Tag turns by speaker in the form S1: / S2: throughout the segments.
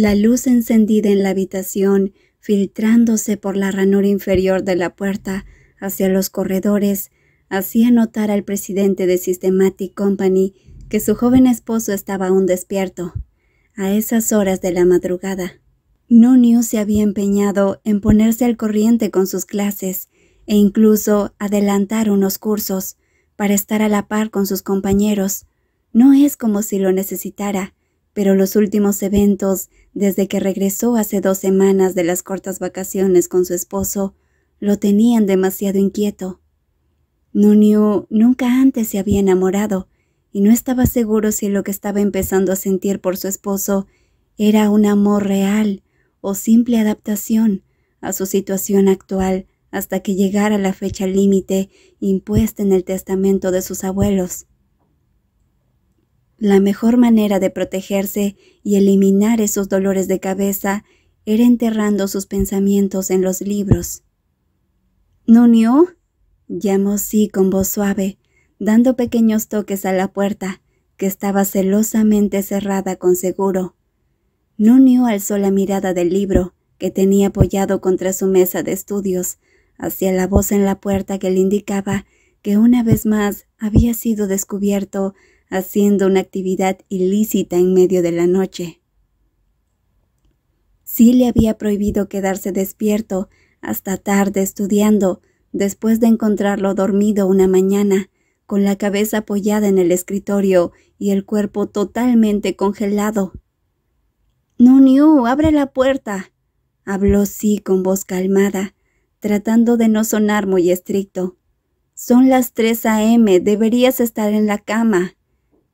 S1: la luz encendida en la habitación, filtrándose por la ranura inferior de la puerta hacia los corredores, hacía notar al presidente de Systematic Company que su joven esposo estaba aún despierto, a esas horas de la madrugada. News se había empeñado en ponerse al corriente con sus clases e incluso adelantar unos cursos para estar a la par con sus compañeros. No es como si lo necesitara, pero los últimos eventos, desde que regresó hace dos semanas de las cortas vacaciones con su esposo, lo tenían demasiado inquieto. Nunu nunca antes se había enamorado, y no estaba seguro si lo que estaba empezando a sentir por su esposo era un amor real o simple adaptación a su situación actual hasta que llegara la fecha límite impuesta en el testamento de sus abuelos. La mejor manera de protegerse y eliminar esos dolores de cabeza era enterrando sus pensamientos en los libros. Nunio, llamó sí con voz suave, dando pequeños toques a la puerta, que estaba celosamente cerrada con seguro. Nunio alzó la mirada del libro, que tenía apoyado contra su mesa de estudios, hacia la voz en la puerta que le indicaba que una vez más había sido descubierto haciendo una actividad ilícita en medio de la noche. Sí le había prohibido quedarse despierto hasta tarde estudiando, después de encontrarlo dormido una mañana, con la cabeza apoyada en el escritorio y el cuerpo totalmente congelado. Nuniu, abre la puerta, habló sí con voz calmada, tratando de no sonar muy estricto. Son las 3 a.m., deberías estar en la cama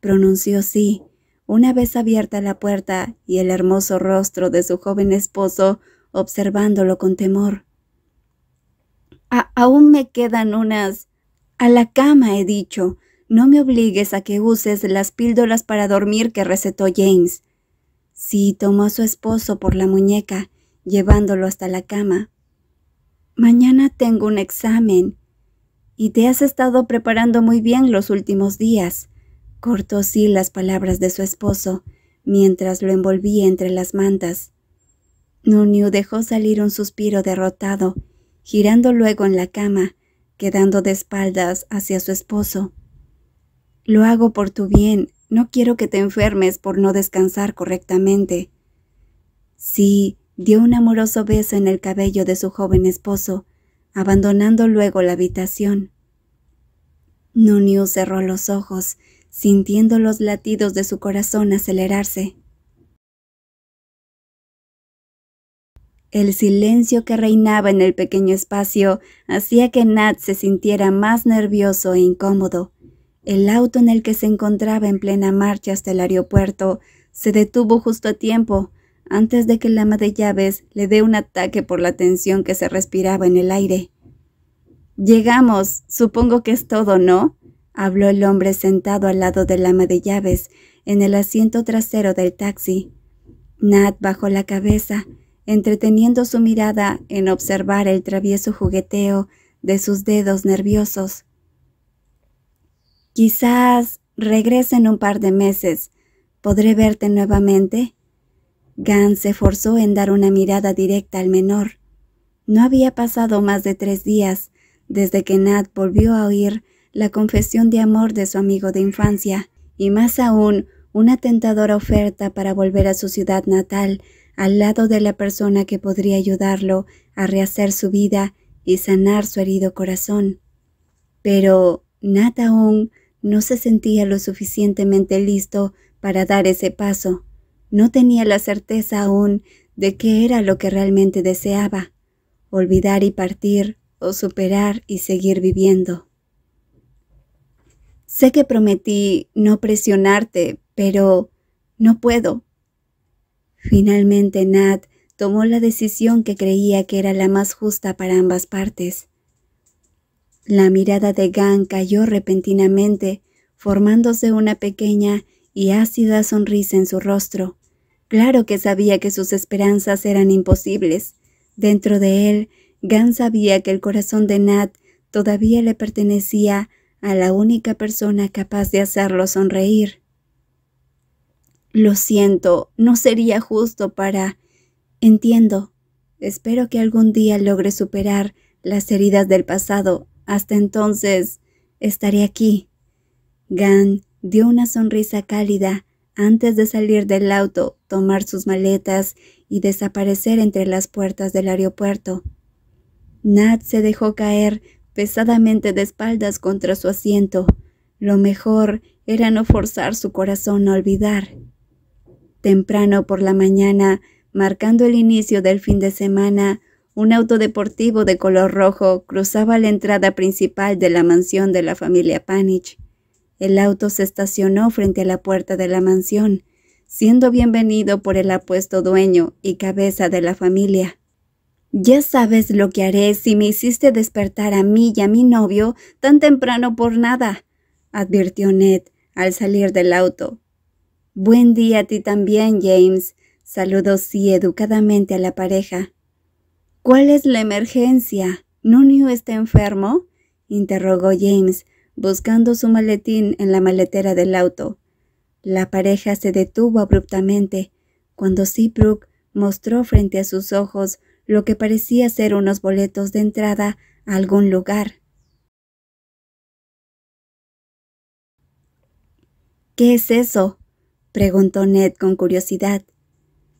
S1: pronunció sí. Una vez abierta la puerta y el hermoso rostro de su joven esposo observándolo con temor. aún me quedan unas. A la cama, he dicho. No me obligues a que uses las píldoras para dormir que recetó James. Sí, tomó a su esposo por la muñeca, llevándolo hasta la cama. Mañana tengo un examen. Y te has estado preparando muy bien los últimos días. Cortó sí las palabras de su esposo, mientras lo envolvía entre las mantas. Nuniu dejó salir un suspiro derrotado, girando luego en la cama, quedando de espaldas hacia su esposo. Lo hago por tu bien, no quiero que te enfermes por no descansar correctamente. Sí, dio un amoroso beso en el cabello de su joven esposo, abandonando luego la habitación. Nuniu cerró los ojos sintiendo los latidos de su corazón acelerarse. El silencio que reinaba en el pequeño espacio hacía que Nat se sintiera más nervioso e incómodo. El auto en el que se encontraba en plena marcha hasta el aeropuerto se detuvo justo a tiempo, antes de que el ama de llaves le dé un ataque por la tensión que se respiraba en el aire. Llegamos, supongo que es todo, ¿no? habló el hombre sentado al lado del ama de llaves, en el asiento trasero del taxi. Nat bajó la cabeza, entreteniendo su mirada en observar el travieso jugueteo de sus dedos nerviosos. Quizás regrese en un par de meses. ¿Podré verte nuevamente? Gant se forzó en dar una mirada directa al menor. No había pasado más de tres días desde que Nat volvió a oír la confesión de amor de su amigo de infancia, y más aún una tentadora oferta para volver a su ciudad natal, al lado de la persona que podría ayudarlo a rehacer su vida y sanar su herido corazón. Pero Nat aún no se sentía lo suficientemente listo para dar ese paso. No tenía la certeza aún de qué era lo que realmente deseaba, olvidar y partir o superar y seguir viviendo. Sé que prometí no presionarte, pero no puedo. Finalmente Nat tomó la decisión que creía que era la más justa para ambas partes. La mirada de Gan cayó repentinamente, formándose una pequeña y ácida sonrisa en su rostro. Claro que sabía que sus esperanzas eran imposibles. Dentro de él, Gan sabía que el corazón de Nat todavía le pertenecía a la única persona capaz de hacerlo sonreír. Lo siento, no sería justo para... Entiendo. Espero que algún día logre superar las heridas del pasado. Hasta entonces, estaré aquí. Gan dio una sonrisa cálida antes de salir del auto, tomar sus maletas y desaparecer entre las puertas del aeropuerto. Nat se dejó caer pesadamente de espaldas contra su asiento. Lo mejor era no forzar su corazón a olvidar. Temprano por la mañana, marcando el inicio del fin de semana, un auto deportivo de color rojo cruzaba la entrada principal de la mansión de la familia Panich. El auto se estacionó frente a la puerta de la mansión, siendo bienvenido por el apuesto dueño y cabeza de la familia. Ya sabes lo que haré si me hiciste despertar a mí y a mi novio tan temprano por nada, advirtió Ned al salir del auto. Buen día a ti también, James, saludó sí educadamente a la pareja. ¿Cuál es la emergencia? ¿Nunio está enfermo? interrogó James, buscando su maletín en la maletera del auto. La pareja se detuvo abruptamente cuando Seabrook mostró frente a sus ojos lo que parecía ser unos boletos de entrada a algún lugar. ¿Qué es eso? preguntó Ned con curiosidad.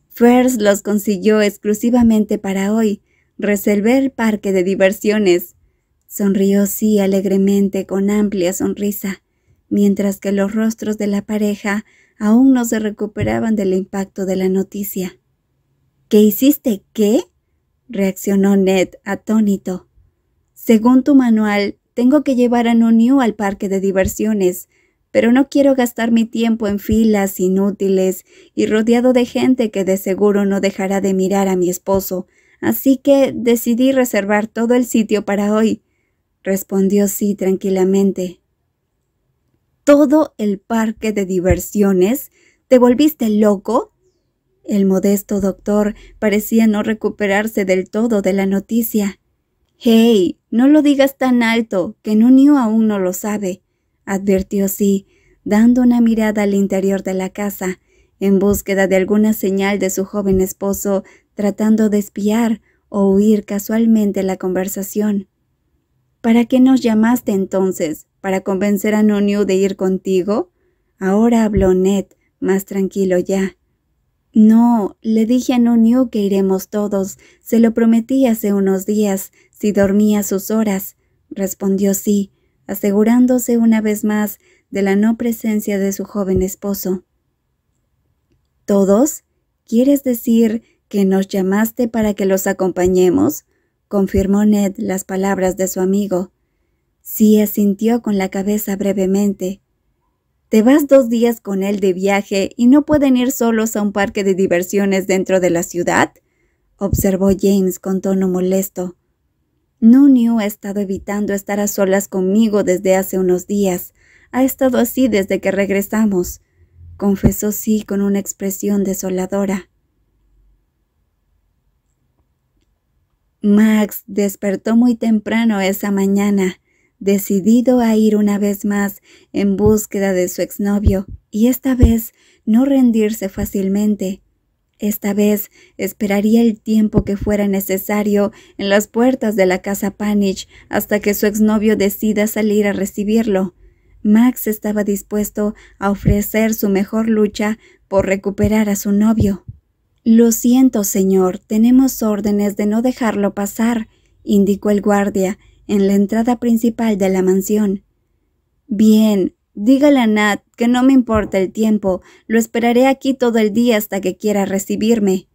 S1: First los consiguió exclusivamente para hoy. Reservé parque de diversiones. Sonrió sí alegremente con amplia sonrisa, mientras que los rostros de la pareja aún no se recuperaban del impacto de la noticia. ¿Qué hiciste? ¿Qué? reaccionó Ned atónito. Según tu manual, tengo que llevar a Nunu al parque de diversiones, pero no quiero gastar mi tiempo en filas inútiles y rodeado de gente que de seguro no dejará de mirar a mi esposo, así que decidí reservar todo el sitio para hoy, respondió sí tranquilamente. ¿Todo el parque de diversiones? ¿Te volviste loco? El modesto doctor parecía no recuperarse del todo de la noticia. Hey, no lo digas tan alto, que Nunio aún no lo sabe, advirtió sí, dando una mirada al interior de la casa, en búsqueda de alguna señal de su joven esposo tratando de espiar o huir casualmente la conversación. ¿Para qué nos llamaste entonces? ¿Para convencer a Nunio de ir contigo? Ahora habló Ned, más tranquilo ya. No, le dije a Nunio que iremos todos. Se lo prometí hace unos días, si dormía sus horas. Respondió sí, asegurándose una vez más de la no presencia de su joven esposo. ¿Todos? ¿Quieres decir que nos llamaste para que los acompañemos? confirmó Ned las palabras de su amigo. Sí asintió con la cabeza brevemente. Te vas dos días con él de viaje y no pueden ir solos a un parque de diversiones dentro de la ciudad, observó James con tono molesto. New ha estado evitando estar a solas conmigo desde hace unos días. Ha estado así desde que regresamos, confesó sí con una expresión desoladora. Max despertó muy temprano esa mañana decidido a ir una vez más en búsqueda de su exnovio, y esta vez no rendirse fácilmente. Esta vez esperaría el tiempo que fuera necesario en las puertas de la casa Panich hasta que su exnovio decida salir a recibirlo. Max estaba dispuesto a ofrecer su mejor lucha por recuperar a su novio. Lo siento, señor, tenemos órdenes de no dejarlo pasar, indicó el guardia, en la entrada principal de la mansión. Bien, dígale a Nat que no me importa el tiempo, lo esperaré aquí todo el día hasta que quiera recibirme.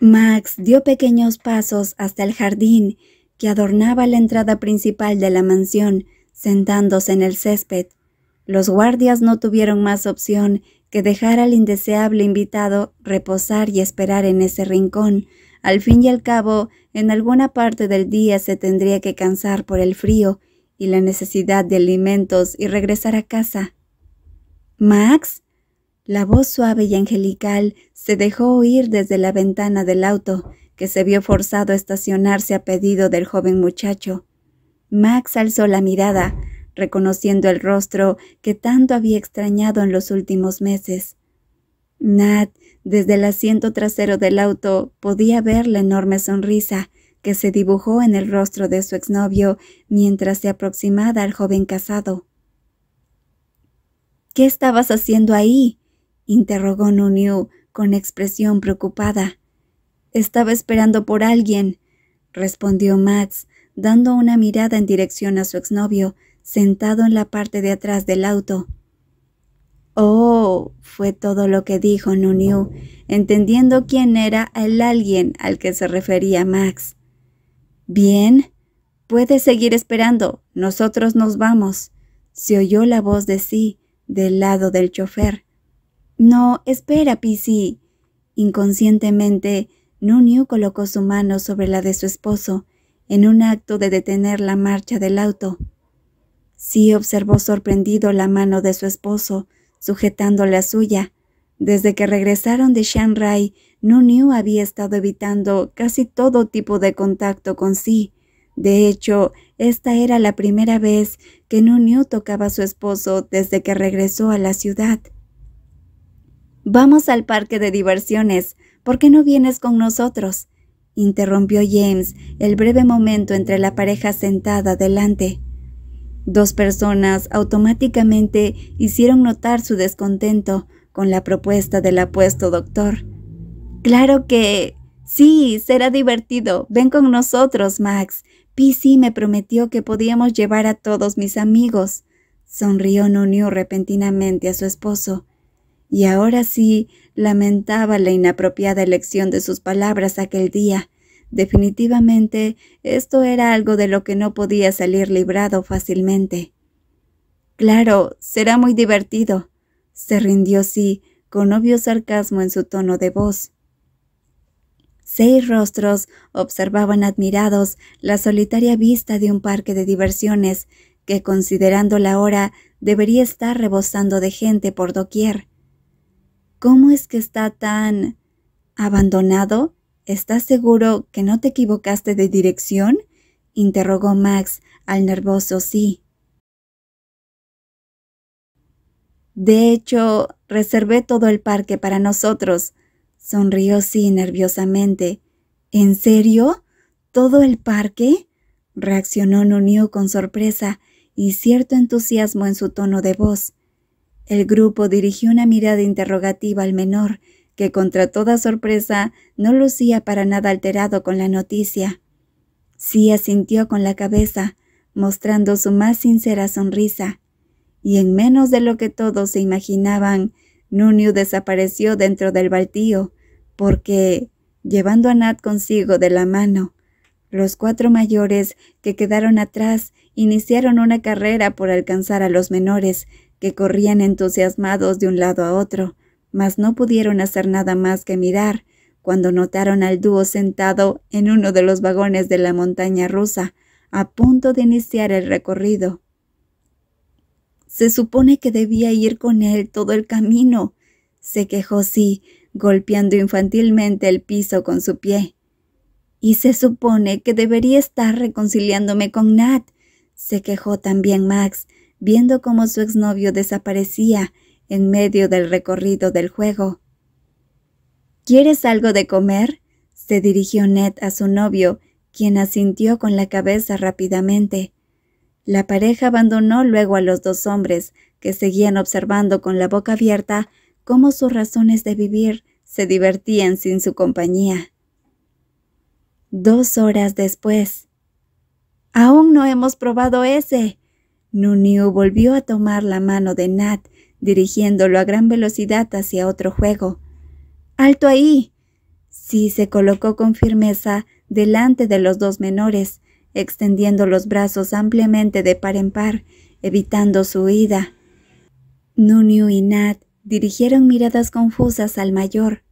S1: Max dio pequeños pasos hasta el jardín que adornaba la entrada principal de la mansión, sentándose en el césped. Los guardias no tuvieron más opción que dejara al indeseable invitado reposar y esperar en ese rincón. Al fin y al cabo, en alguna parte del día se tendría que cansar por el frío y la necesidad de alimentos y regresar a casa. Max, la voz suave y angelical se dejó oír desde la ventana del auto, que se vio forzado a estacionarse a pedido del joven muchacho. Max alzó la mirada, reconociendo el rostro que tanto había extrañado en los últimos meses. Nat, desde el asiento trasero del auto, podía ver la enorme sonrisa que se dibujó en el rostro de su exnovio mientras se aproximaba al joven casado. ¿Qué estabas haciendo ahí? interrogó Nuniu con expresión preocupada. Estaba esperando por alguien, respondió Max, dando una mirada en dirección a su exnovio, sentado en la parte de atrás del auto. Oh, fue todo lo que dijo Nuniu, entendiendo quién era el alguien al que se refería Max. Bien, puedes seguir esperando, nosotros nos vamos. Se oyó la voz de sí, del lado del chofer. No, espera, Pisi. Inconscientemente, Nuniu colocó su mano sobre la de su esposo, en un acto de detener la marcha del auto. Sí observó sorprendido la mano de su esposo, sujetando la suya. Desde que regresaron de Shanghai, Nuniu había estado evitando casi todo tipo de contacto con sí. De hecho, esta era la primera vez que Nuniu tocaba a su esposo desde que regresó a la ciudad. Vamos al parque de diversiones. ¿Por qué no vienes con nosotros? interrumpió James el breve momento entre la pareja sentada delante. Dos personas automáticamente hicieron notar su descontento con la propuesta del apuesto doctor. Claro que... Sí, será divertido. Ven con nosotros, Max. Pisi me prometió que podíamos llevar a todos mis amigos. Sonrió Nunu repentinamente a su esposo. Y ahora sí lamentaba la inapropiada elección de sus palabras aquel día Definitivamente, esto era algo de lo que no podía salir librado fácilmente. Claro, será muy divertido, se rindió sí, con obvio sarcasmo en su tono de voz. Seis rostros observaban admirados la solitaria vista de un parque de diversiones que, considerando la hora, debería estar rebosando de gente por doquier. ¿Cómo es que está tan... abandonado? ¿Estás seguro que no te equivocaste de dirección? interrogó Max al nervoso sí. De hecho, reservé todo el parque para nosotros, sonrió sí nerviosamente. ¿En serio? ¿Todo el parque? reaccionó Nunio con sorpresa y cierto entusiasmo en su tono de voz. El grupo dirigió una mirada interrogativa al menor, que contra toda sorpresa no lucía para nada alterado con la noticia. Sí asintió con la cabeza, mostrando su más sincera sonrisa, y en menos de lo que todos se imaginaban, Nunio desapareció dentro del baldío, porque, llevando a Nat consigo de la mano, los cuatro mayores que quedaron atrás iniciaron una carrera por alcanzar a los menores, que corrían entusiasmados de un lado a otro, mas no pudieron hacer nada más que mirar cuando notaron al dúo sentado en uno de los vagones de la montaña rusa, a punto de iniciar el recorrido. Se supone que debía ir con él todo el camino, se quejó sí, golpeando infantilmente el piso con su pie. Y se supone que debería estar reconciliándome con Nat, se quejó también Max, viendo cómo su exnovio desaparecía en medio del recorrido del juego. ¿Quieres algo de comer? se dirigió Ned a su novio, quien asintió con la cabeza rápidamente. La pareja abandonó luego a los dos hombres, que seguían observando con la boca abierta cómo sus razones de vivir se divertían sin su compañía. Dos horas después. Aún no hemos probado ese. Nuniu volvió a tomar la mano de Nat dirigiéndolo a gran velocidad hacia otro juego. ¡Alto ahí! Sí se colocó con firmeza delante de los dos menores, extendiendo los brazos ampliamente de par en par, evitando su huida. Nunu y Nat dirigieron miradas confusas al mayor.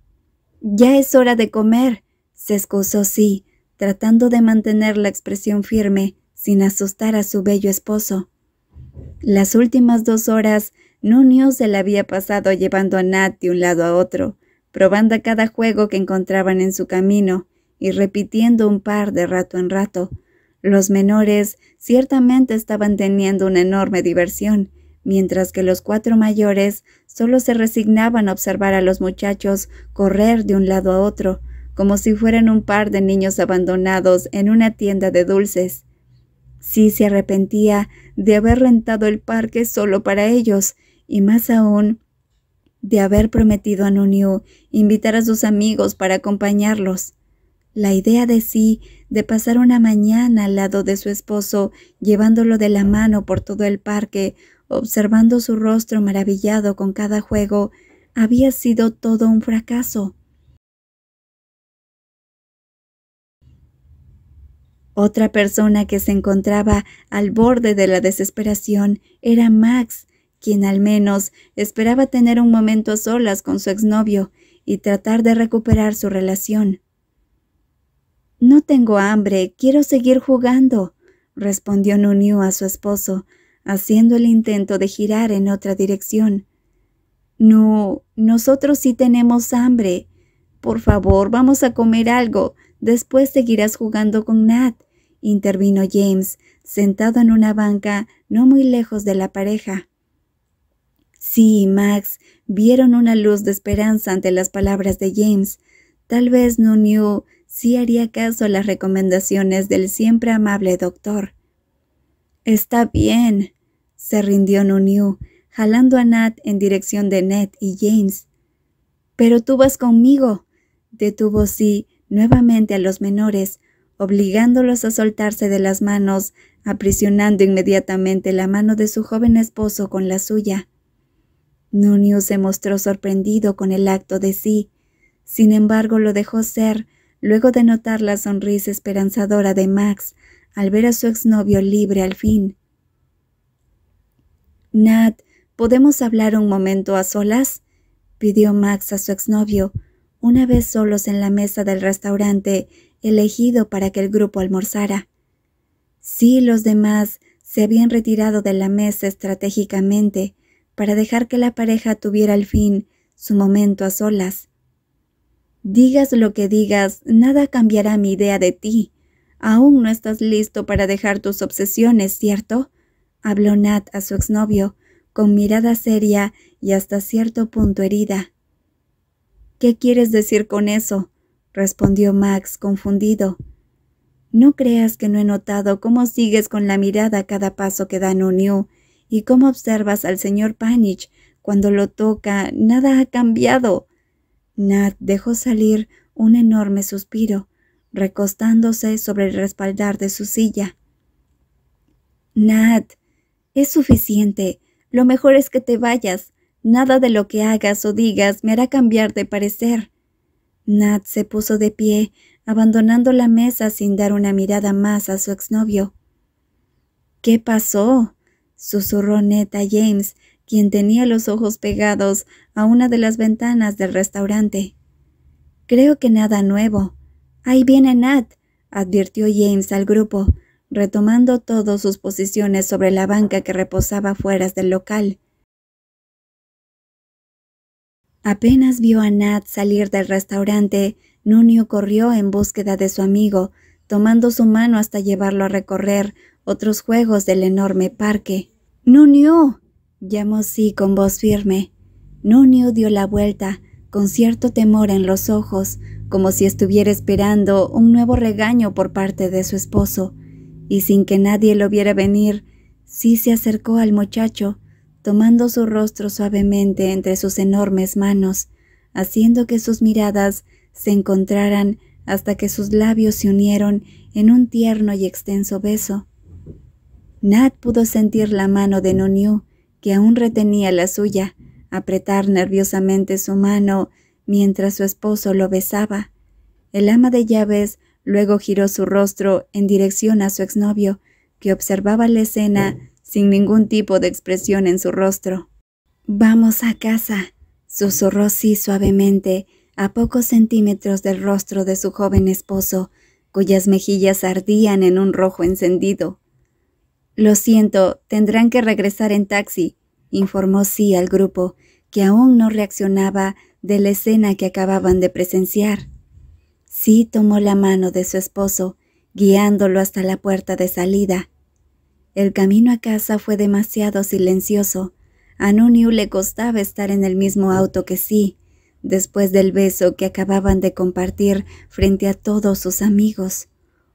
S1: Ya es hora de comer, se excusó sí, tratando de mantener la expresión firme, sin asustar a su bello esposo. Las últimas dos horas Nunio se la había pasado llevando a Nat de un lado a otro, probando cada juego que encontraban en su camino y repitiendo un par de rato en rato. Los menores ciertamente estaban teniendo una enorme diversión, mientras que los cuatro mayores solo se resignaban a observar a los muchachos correr de un lado a otro, como si fueran un par de niños abandonados en una tienda de dulces. Sí se arrepentía de haber rentado el parque solo para ellos y más aún de haber prometido a Nuniu invitar a sus amigos para acompañarlos. La idea de sí, de pasar una mañana al lado de su esposo, llevándolo de la mano por todo el parque, observando su rostro maravillado con cada juego, había sido todo un fracaso. Otra persona que se encontraba al borde de la desesperación era Max, quien al menos esperaba tener un momento a solas con su exnovio y tratar de recuperar su relación. No tengo hambre, quiero seguir jugando, respondió Nunu a su esposo, haciendo el intento de girar en otra dirección. No, nosotros sí tenemos hambre. Por favor, vamos a comer algo. Después seguirás jugando con Nat, intervino James, sentado en una banca no muy lejos de la pareja. Sí Max vieron una luz de esperanza ante las palabras de James. Tal vez no sí haría caso a las recomendaciones del siempre amable doctor. Está bien, se rindió Nunyu, jalando a Nat en dirección de Ned y James. Pero tú vas conmigo, detuvo sí nuevamente a los menores, obligándolos a soltarse de las manos, aprisionando inmediatamente la mano de su joven esposo con la suya. Nunio se mostró sorprendido con el acto de sí, sin embargo lo dejó ser luego de notar la sonrisa esperanzadora de Max al ver a su exnovio libre al fin. Nat, ¿podemos hablar un momento a solas? pidió Max a su exnovio, una vez solos en la mesa del restaurante elegido para que el grupo almorzara. Sí, los demás se habían retirado de la mesa estratégicamente, para dejar que la pareja tuviera al fin su momento a solas. Digas lo que digas, nada cambiará mi idea de ti. Aún no estás listo para dejar tus obsesiones, ¿cierto? Habló Nat a su exnovio, con mirada seria y hasta cierto punto herida. ¿Qué quieres decir con eso? respondió Max, confundido. No creas que no he notado cómo sigues con la mirada cada paso que dan New ¿Y cómo observas al señor Panich? Cuando lo toca, nada ha cambiado. Nat dejó salir un enorme suspiro, recostándose sobre el respaldar de su silla. Nat, es suficiente. Lo mejor es que te vayas. Nada de lo que hagas o digas me hará cambiar de parecer. Nat se puso de pie, abandonando la mesa sin dar una mirada más a su exnovio. ¿Qué pasó? susurró neta James, quien tenía los ojos pegados a una de las ventanas del restaurante. Creo que nada nuevo. Ahí viene Nat, advirtió James al grupo, retomando todas sus posiciones sobre la banca que reposaba fuera del local. Apenas vio a Nat salir del restaurante, Nunio corrió en búsqueda de su amigo, tomando su mano hasta llevarlo a recorrer otros juegos del enorme parque. Nunio. llamó sí con voz firme. Nunio dio la vuelta, con cierto temor en los ojos, como si estuviera esperando un nuevo regaño por parte de su esposo, y sin que nadie lo viera venir, sí se acercó al muchacho, tomando su rostro suavemente entre sus enormes manos, haciendo que sus miradas se encontraran hasta que sus labios se unieron en un tierno y extenso beso. Nat pudo sentir la mano de Noniu, que aún retenía la suya, apretar nerviosamente su mano mientras su esposo lo besaba. El ama de llaves luego giró su rostro en dirección a su exnovio, que observaba la escena sin ningún tipo de expresión en su rostro. Vamos a casa, susurró sí suavemente, a pocos centímetros del rostro de su joven esposo, cuyas mejillas ardían en un rojo encendido. Lo siento, tendrán que regresar en taxi, informó sí al grupo, que aún no reaccionaba de la escena que acababan de presenciar. Sí tomó la mano de su esposo, guiándolo hasta la puerta de salida. El camino a casa fue demasiado silencioso. A Nuniu le costaba estar en el mismo auto que sí, después del beso que acababan de compartir frente a todos sus amigos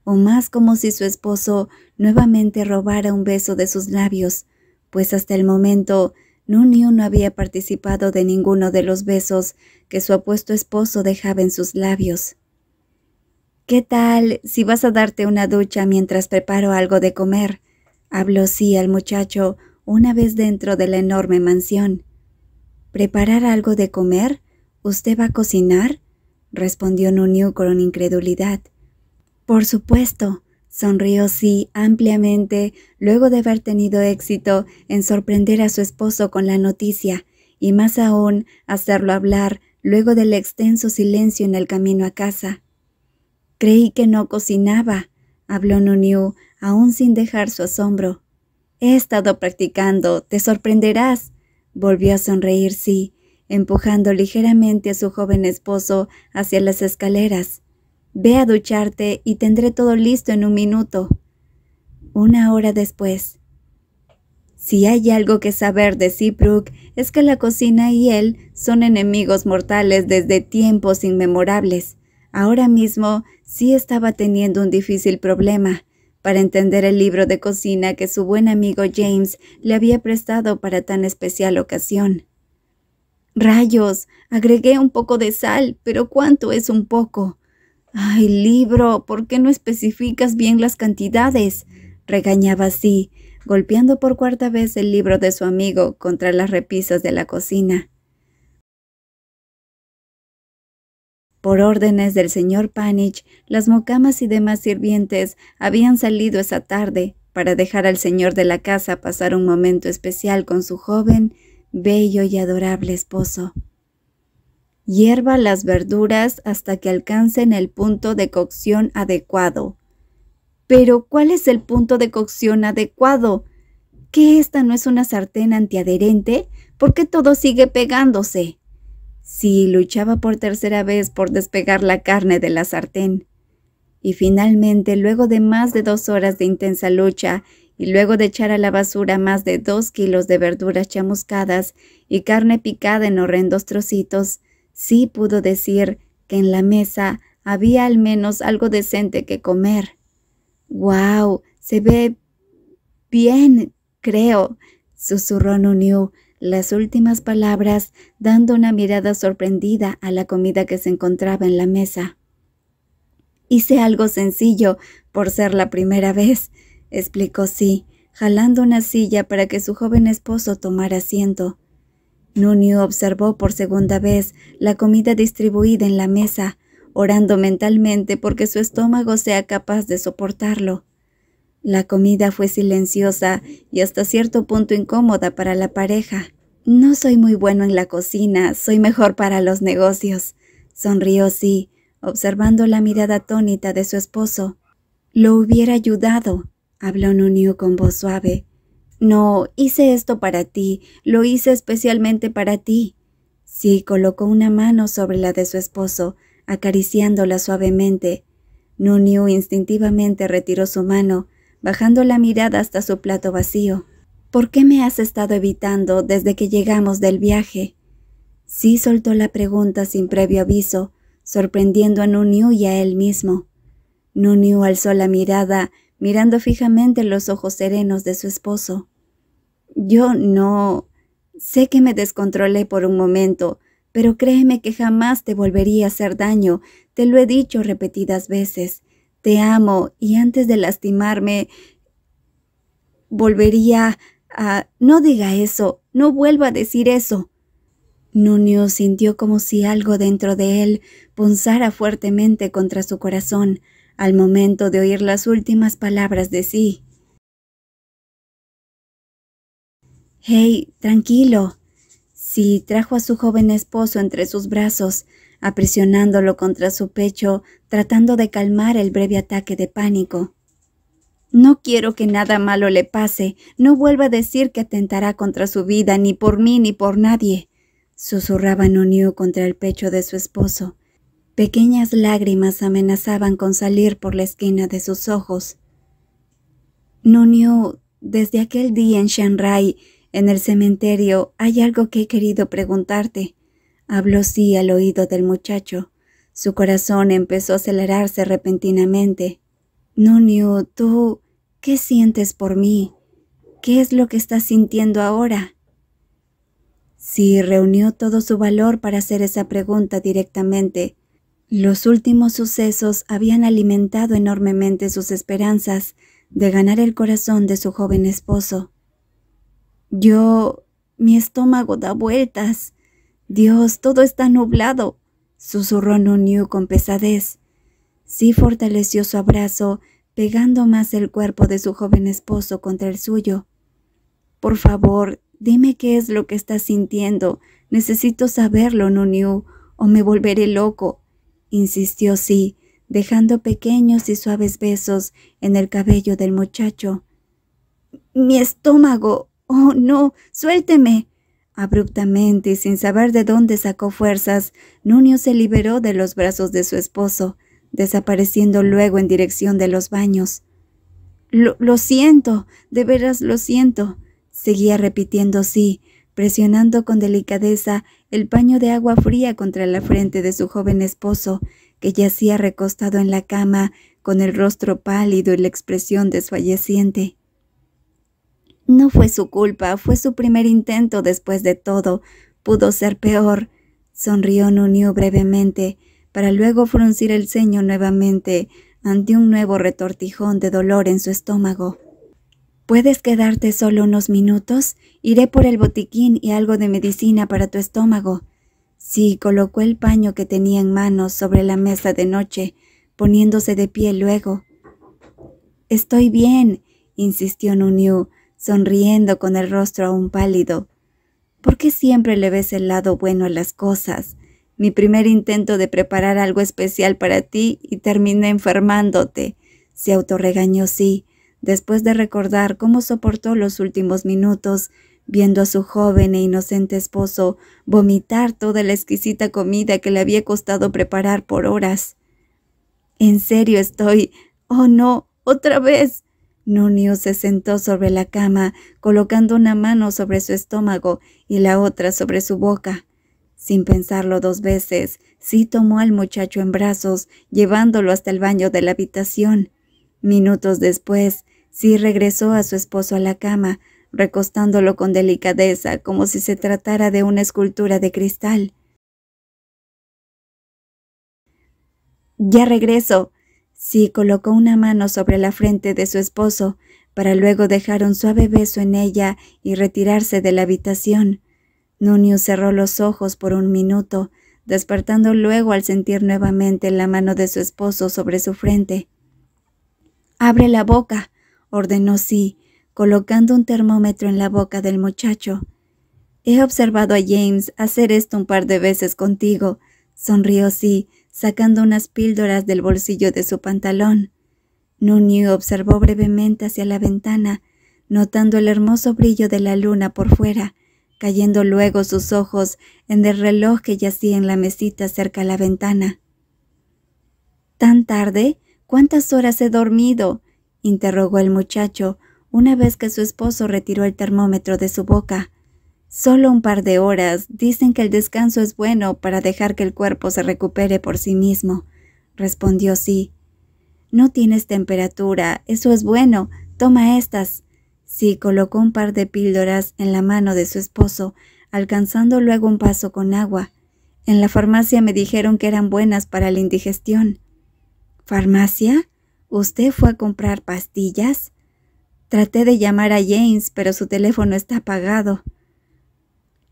S1: o más como si su esposo nuevamente robara un beso de sus labios, pues hasta el momento Nunio no había participado de ninguno de los besos que su apuesto esposo dejaba en sus labios. ¿Qué tal si vas a darte una ducha mientras preparo algo de comer? habló sí al muchacho una vez dentro de la enorme mansión. ¿Preparar algo de comer? ¿Usted va a cocinar? respondió Nunio con incredulidad. Por supuesto, sonrió sí ampliamente luego de haber tenido éxito en sorprender a su esposo con la noticia, y más aún hacerlo hablar luego del extenso silencio en el camino a casa. Creí que no cocinaba, habló Nuniu, aún sin dejar su asombro. He estado practicando, te sorprenderás, volvió a sonreír sí, empujando ligeramente a su joven esposo hacia las escaleras. Ve a ducharte y tendré todo listo en un minuto. Una hora después. Si hay algo que saber de Seabrook es que la cocina y él son enemigos mortales desde tiempos inmemorables. Ahora mismo sí estaba teniendo un difícil problema para entender el libro de cocina que su buen amigo James le había prestado para tan especial ocasión. Rayos, agregué un poco de sal, pero ¿cuánto es un poco? Ay, libro, ¿por qué no especificas bien las cantidades? regañaba así, golpeando por cuarta vez el libro de su amigo contra las repisas de la cocina. Por órdenes del señor Panich, las mocamas y demás sirvientes habían salido esa tarde para dejar al señor de la casa pasar un momento especial con su joven, bello y adorable esposo. Hierva las verduras hasta que alcancen el punto de cocción adecuado. Pero, ¿cuál es el punto de cocción adecuado? ¿Que esta no es una sartén antiadherente? ¿Por qué todo sigue pegándose? Sí, luchaba por tercera vez por despegar la carne de la sartén. Y finalmente, luego de más de dos horas de intensa lucha, y luego de echar a la basura más de dos kilos de verduras chamuscadas y carne picada en horrendos trocitos, Sí pudo decir que en la mesa había al menos algo decente que comer. ¡Guau! Se ve bien, creo, susurró Nuniu las últimas palabras dando una mirada sorprendida a la comida que se encontraba en la mesa. Hice algo sencillo por ser la primera vez, explicó Sí, jalando una silla para que su joven esposo tomara asiento. Nunio observó por segunda vez la comida distribuida en la mesa, orando mentalmente porque su estómago sea capaz de soportarlo. La comida fue silenciosa y hasta cierto punto incómoda para la pareja. No soy muy bueno en la cocina, soy mejor para los negocios. Sonrió sí, observando la mirada atónita de su esposo. Lo hubiera ayudado, habló Nunio con voz suave. No, hice esto para ti, lo hice especialmente para ti. Sí colocó una mano sobre la de su esposo, acariciándola suavemente. Nuniu instintivamente retiró su mano, bajando la mirada hasta su plato vacío. ¿Por qué me has estado evitando desde que llegamos del viaje? Sí soltó la pregunta sin previo aviso, sorprendiendo a Nuniu y a él mismo. Nuniu alzó la mirada, mirando fijamente los ojos serenos de su esposo. Yo no. Sé que me descontrolé por un momento, pero créeme que jamás te volvería a hacer daño, te lo he dicho repetidas veces. Te amo y antes de lastimarme, volvería a... No diga eso, no vuelva a decir eso. Nunio sintió como si algo dentro de él punzara fuertemente contra su corazón al momento de oír las últimas palabras de sí. Hey, tranquilo. Si trajo a su joven esposo entre sus brazos, aprisionándolo contra su pecho, tratando de calmar el breve ataque de pánico. No quiero que nada malo le pase, no vuelva a decir que atentará contra su vida, ni por mí ni por nadie, susurraba Nuniu contra el pecho de su esposo. Pequeñas lágrimas amenazaban con salir por la esquina de sus ojos. Nuniu, desde aquel día en Shanghai, en el cementerio hay algo que he querido preguntarte. Habló sí al oído del muchacho. Su corazón empezó a acelerarse repentinamente. Nunio, tú, ¿qué sientes por mí? ¿Qué es lo que estás sintiendo ahora? Sí, reunió todo su valor para hacer esa pregunta directamente. Los últimos sucesos habían alimentado enormemente sus esperanzas de ganar el corazón de su joven esposo. Yo, mi estómago da vueltas. Dios, todo está nublado, susurró Nuniu con pesadez. Sí fortaleció su abrazo, pegando más el cuerpo de su joven esposo contra el suyo. Por favor, dime qué es lo que estás sintiendo. Necesito saberlo, Nuniu, o me volveré loco, insistió sí, dejando pequeños y suaves besos en el cabello del muchacho. Mi estómago, Oh, no, suélteme. Abruptamente y sin saber de dónde sacó fuerzas, Nunio se liberó de los brazos de su esposo, desapareciendo luego en dirección de los baños. Lo, lo siento, de veras lo siento, seguía repitiendo sí, presionando con delicadeza el paño de agua fría contra la frente de su joven esposo, que yacía recostado en la cama, con el rostro pálido y la expresión desfalleciente. No fue su culpa, fue su primer intento después de todo. Pudo ser peor. Sonrió Nuniu brevemente, para luego fruncir el ceño nuevamente ante un nuevo retortijón de dolor en su estómago. ¿Puedes quedarte solo unos minutos? Iré por el botiquín y algo de medicina para tu estómago. Sí, colocó el paño que tenía en manos sobre la mesa de noche, poniéndose de pie luego. Estoy bien, insistió Nuniu, sonriendo con el rostro aún pálido. ¿Por qué siempre le ves el lado bueno a las cosas? Mi primer intento de preparar algo especial para ti y terminé enfermándote. Se autorregañó, sí, después de recordar cómo soportó los últimos minutos, viendo a su joven e inocente esposo vomitar toda la exquisita comida que le había costado preparar por horas. En serio estoy. Oh, no, otra vez. Nunio se sentó sobre la cama, colocando una mano sobre su estómago y la otra sobre su boca. Sin pensarlo dos veces, sí tomó al muchacho en brazos, llevándolo hasta el baño de la habitación. Minutos después, sí regresó a su esposo a la cama, recostándolo con delicadeza como si se tratara de una escultura de cristal. Ya regreso, Sí colocó una mano sobre la frente de su esposo, para luego dejar un suave beso en ella y retirarse de la habitación. Núñez cerró los ojos por un minuto, despertando luego al sentir nuevamente la mano de su esposo sobre su frente. Abre la boca, ordenó sí, colocando un termómetro en la boca del muchacho. He observado a James hacer esto un par de veces contigo, sonrió sí, sacando unas píldoras del bolsillo de su pantalón. Nuni observó brevemente hacia la ventana, notando el hermoso brillo de la luna por fuera, cayendo luego sus ojos en el reloj que yacía en la mesita cerca a la ventana. ¿Tan tarde? ¿Cuántas horas he dormido? interrogó el muchacho, una vez que su esposo retiró el termómetro de su boca. Solo un par de horas. Dicen que el descanso es bueno para dejar que el cuerpo se recupere por sí mismo. Respondió sí. No tienes temperatura. Eso es bueno. Toma estas. Sí colocó un par de píldoras en la mano de su esposo, alcanzando luego un vaso con agua. En la farmacia me dijeron que eran buenas para la indigestión. ¿Farmacia? ¿Usted fue a comprar pastillas? Traté de llamar a James, pero su teléfono está apagado.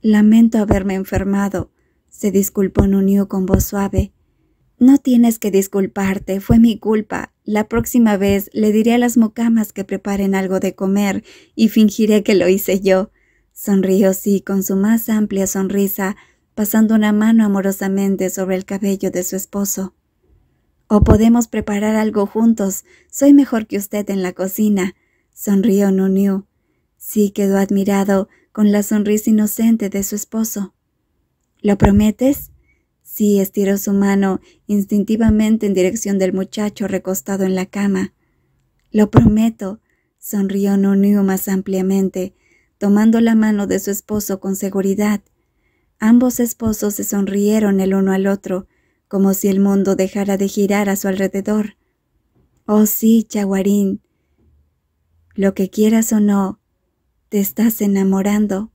S1: Lamento haberme enfermado, se disculpó Nuniu con voz suave. No tienes que disculparte, fue mi culpa. La próxima vez le diré a las mocamas que preparen algo de comer y fingiré que lo hice yo. Sonrió sí con su más amplia sonrisa, pasando una mano amorosamente sobre el cabello de su esposo. O podemos preparar algo juntos. Soy mejor que usted en la cocina. Sonrió Nuniu. Sí quedó admirado con la sonrisa inocente de su esposo. ¿Lo prometes? Sí, estiró su mano instintivamente en dirección del muchacho recostado en la cama. Lo prometo, sonrió Nunu más ampliamente, tomando la mano de su esposo con seguridad. Ambos esposos se sonrieron el uno al otro, como si el mundo dejara de girar a su alrededor. Oh sí, Chaguarín. Lo que quieras o no, te estás enamorando.